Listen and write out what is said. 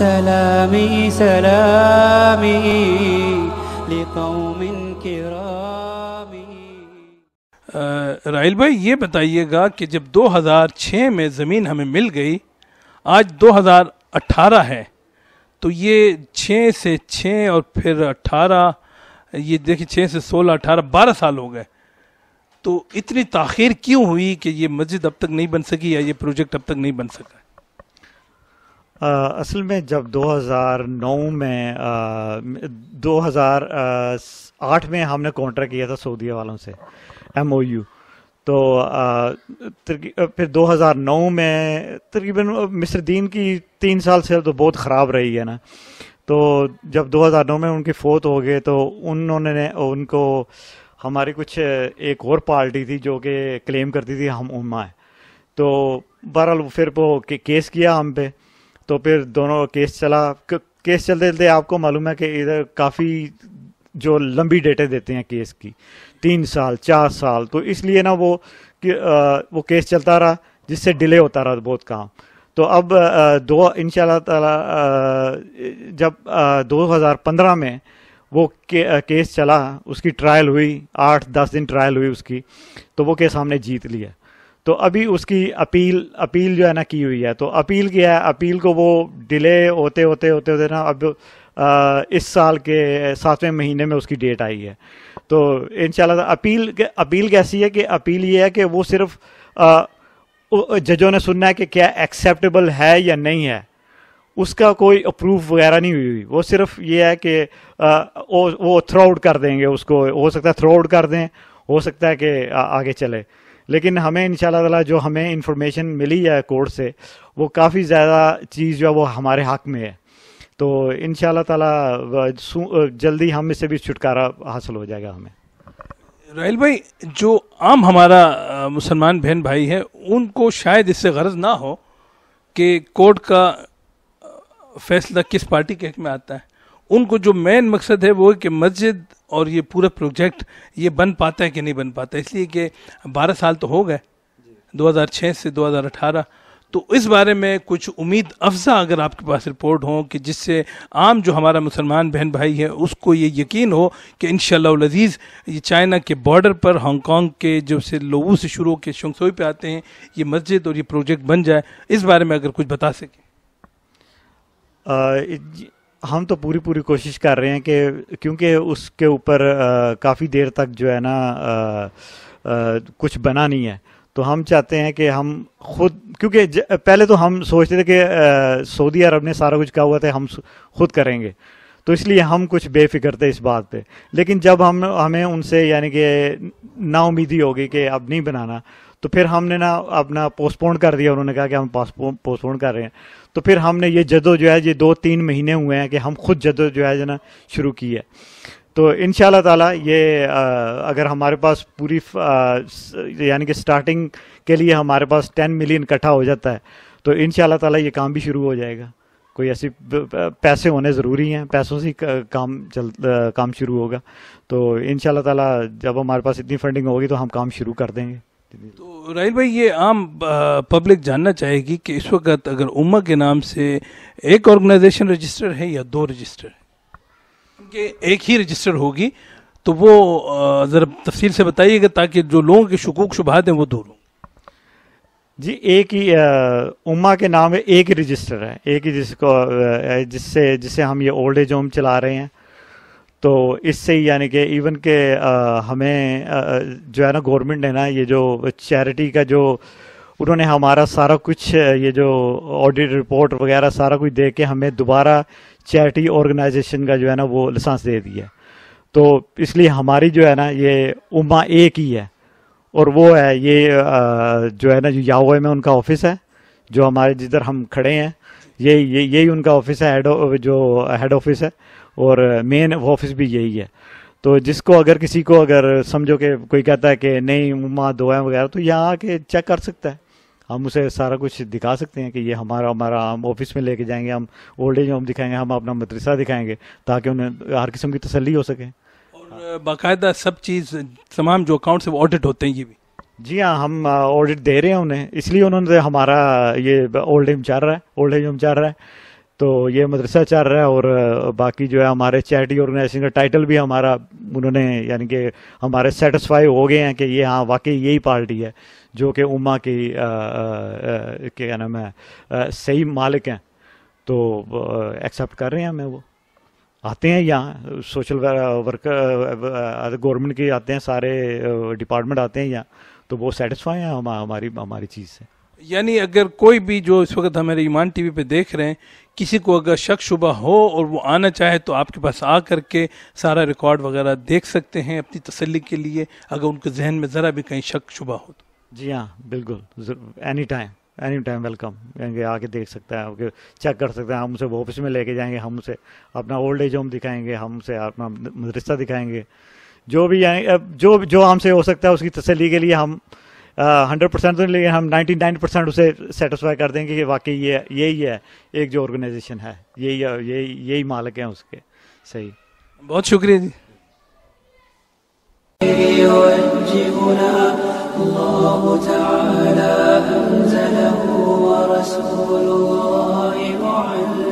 سلامی سلامی لقوم کرام رائل بھائی یہ بتائیے گا کہ جب دو ہزار چھ میں زمین ہمیں مل گئی آج دو ہزار اٹھارہ ہے تو یہ چھ سے چھ اور پھر اٹھارہ یہ دیکھیں چھ سے سولہ اٹھارہ بارہ سال ہو گئے تو اتنی تاخیر کیوں ہوئی کہ یہ مسجد اب تک نہیں بن سکی یا یہ پروجیکٹ اب تک نہیں بن سکا اصل میں جب دو ہزار نو میں دو ہزار آٹھ میں ہم نے کاؤنٹر کیا تھا سعودیہ والوں سے ایم او یو تو پھر دو ہزار نو میں تقریباً مصر دین کی تین سال سے تو بہت خراب رہی ہے نا تو جب دو ہزار نو میں ان کی فوت ہو گئے تو انہوں نے ان کو ہماری کچھ ایک اور پارٹی تھی جو کہ کلیم کرتی تھی ہم ہے تو بہرحال پھر وہ کیس کیا ہم پہ تو پھر دونوں کیس چلا کیس چلتے چلتے آپ کو معلوم ہے کہ ادھر کافی جو لمبی ڈیٹیں دیتے ہیں کیس کی تین سال چار سال تو اس لیے نا وہ وہ کیس چلتا رہا جس سے ڈیلے ہوتا رہا بہت کام تو اب دو ان شاء اللہ تعالی جب دو ہزار پندرہ میں وہ کیس چلا اس کی ٹرائل ہوئی آٹھ دس دن ٹرائل ہوئی اس کی تو وہ کیس ہم نے جیت لیا تو ابھی اس کی اپیل اپیل جو ہے نا کی ہوئی ہے تو اپیل کیا ہے اپیل کو وہ ڈیلے ہوتے ہوتے ہوتے ہوتے نا اب اس سال کے ساتویں مہینے میں اس کی ڈیٹ آئی ہے تو ان شاء اللہ اپیل کیسی ہے کہ اپیل یہ ہے کہ وہ صرف ججوں نے سننا ہے کہ کیا ایکسیپٹیبل ہے یا نہیں ہے اس کا کوئی اپروف وغیرہ نہیں ہوئی ہوئی وہ صرف یہ ہے کہ وہ تھرو آؤٹ کر دیں گے اس کو ہو سکتا ہے تھرو آؤٹ کر دیں ہو سکتا ہے کہ آگے چلے لیکن ہمیں ان شاء اللہ تعالیٰ جو ہمیں انفارمیشن ملی ہے کورٹ سے وہ کافی زیادہ چیز جو ہے وہ ہمارے حق میں ہے تو ان شاء اللہ تعالیٰ جلدی ہم اس سے بھی چھٹکارا حاصل ہو جائے گا ہمیں رائل بھائی جو عام ہمارا مسلمان بہن بھائی ہے ان کو شاید اس سے غرض نہ ہو کہ کورٹ کا فیصلہ کس پارٹی کے حق میں آتا ہے ان کو جو مین مقصد ہے وہ کہ مسجد اور یہ پورا پروجیکٹ یہ بن پاتا ہے کہ نہیں بن پاتا اس لیے کہ بارہ سال تو ہو گئے دو ہزار چھ سے دو ہزار اٹھارہ تو اس بارے میں کچھ امید افزا اگر آپ کے پاس رپورٹ ہوں کہ جس سے عام جو ہمارا مسلمان بہن بھائی ہے اس کو یہ یقین ہو کہ انشاءاللہ شاء یہ چائنا کے بارڈر پر ہانگ کانگ کے جو سے لوگوں سے شروع کے شنگسوئی پہ آتے ہیں یہ مسجد اور یہ پروجیکٹ بن جائے اس بارے میں اگر کچھ بتا سکیں ہم تو پوری پوری کوشش کر رہے ہیں کہ کیونکہ اس کے اوپر کافی دیر تک جو ہے نا کچھ بنا نہیں ہے تو ہم چاہتے ہیں کہ ہم خود کیونکہ پہلے تو ہم سوچتے تھے کہ سعودی عرب نے سارا کچھ کہا ہوا تھا ہم خود کریں گے تو اس لیے ہم کچھ بے فکر تھے اس بات پہ لیکن جب ہم ہمیں ان سے یعنی کہ نا امیدی ہوگی کہ اب نہیں بنانا تو پھر ہم نے نا اپنا پوسٹ پون کر دیا انہوں نے کہا کہ ہم پوسٹ پون کر رہے ہیں تو پھر ہم نے یہ جدو جو ہے یہ دو تین مہینے ہوئے ہیں کہ ہم خود جدو جو ہے نا شروع کی ہے تو ان شاء اللہ تعالیٰ یہ اگر ہمارے پاس پوری یعنی کہ اسٹارٹنگ کے لیے ہمارے پاس ٹین ملین اکٹھا ہو جاتا ہے تو ان شاء اللہ تعالیٰ یہ کام بھی شروع ہو جائے گا کوئی ایسی پیسے ہونے ضروری ہیں پیسوں سے ہی کام کام شروع ہوگا تو ان شاء اللہ تعالیٰ جب ہمارے پاس اتنی فنڈنگ ہوگی تو ہم کام شروع کر دیں گے تو راہیل بھائی یہ عام پبلک جاننا چاہے گی کہ اس وقت اگر اما کے نام سے ایک آرگنائزیشن رجسٹر ہے یا دو رجسٹر کیونکہ ایک ہی رجسٹر ہوگی تو وہ ذرا تفصیل سے بتائیے گا تاکہ جو لوگوں کے شکوک شبہ دیں وہ دور ہوں جی ایک ہی اما کے نام ایک ہی رجسٹر ہے ایک ہی جس کو جس سے جسے ہم یہ اولڈ ایج ہوم چلا رہے ہیں تو اس سے ہی یعنی کہ ایون کہ ہمیں جو ہے نا گورنمنٹ نے نا یہ جو چیریٹی کا جو انہوں نے ہمارا سارا کچھ یہ جو آڈیٹ رپورٹ وغیرہ سارا کچھ دے کے ہمیں دوبارہ چیریٹی آرگنائزیشن کا جو ہے نا وہ لسانس دے دیا تو اس لیے ہماری جو ہے نا یہ اما ایک ہی ہے اور وہ ہے یہ جو ہے نا جو یاوے میں ان کا آفس ہے جو ہمارے جدھر ہم کھڑے ہیں یہی یہی ان کا آفس ہے جو ہیڈ آفس ہے اور مین آفس بھی یہی ہے تو جس کو اگر کسی کو اگر سمجھو کہ کوئی کہتا ہے کہ نہیں ماں دعائیں وغیرہ تو یہاں آ کے چیک کر سکتا ہے ہم اسے سارا کچھ دکھا سکتے ہیں کہ یہ ہمارا ہمارا ہم آفس میں لے کے جائیں گے ہم اولڈ ایج ہوم دکھائیں گے ہم اپنا مدرسہ دکھائیں گے تاکہ انہیں ہر قسم کی تسلی ہو سکے باقاعدہ سب چیز تمام جو اکاؤنٹس وہ آڈٹ ہوتے ہیں یہ بھی جی ہاں ہم آڈٹ دے رہے ہیں انہیں اس لیے انہوں نے ہمارا یہ اولڈ ایج ایج ہوم چار رہا ہے تو یہ مدرسہ چار رہا ہے اور باقی جو ہے ہمارے چیریٹی آرگنائزیشن کا ٹائٹل بھی ہمارا انہوں نے یعنی کہ ہمارے سیٹسفائی ہو گئے ہیں کہ یہ ہاں واقعی یہی پارٹی ہے جو کہ اما کی کیا نام ہے صحیح مالک ہیں تو ایکسیپٹ کر رہے ہیں ہمیں وہ آتے ہیں یہاں سوشل ورکر گورنمنٹ کے آتے ہیں سارے ڈپارٹمنٹ آتے ہیں یہاں تو وہ سیٹسفائی ہیں ہماری ہماری چیز سے یعنی اگر کوئی بھی جو اس وقت ہمارے ایمان ٹی وی پہ دیکھ رہے ہیں کسی کو اگر شک شبہ ہو اور وہ آنا چاہے تو آپ کے پاس آ کر کے سارا ریکارڈ وغیرہ دیکھ سکتے ہیں اپنی تسلی کے لیے اگر ان کے ذہن میں ذرا بھی کہیں شک شبہ ہو تو جی ہاں بالکل any any time time welcome گے آ کے دیکھ سکتا ہے چیک کر سکتے ہیں ہم اسے آفس میں لے کے جائیں گے ہم اسے اپنا اولڈ ایج ہوم دکھائیں گے ہم اسے اپنا مدرسہ دکھائیں گے جو بھی یعنی، جو جو ہم سے ہو سکتا ہے اس کی تسلی کے لیے ہم ہنڈریڈ پرسینٹ تو نہیں لیکن ہم نائنٹی نائن پرسینٹ اسے سیٹسفائی کر دیں گے کہ واقعی یہ یہی ہے ایک جو آرگنائزیشن ہے یہی ہے یہی مالک ہیں اس کے صحیح بہت شکریہ جی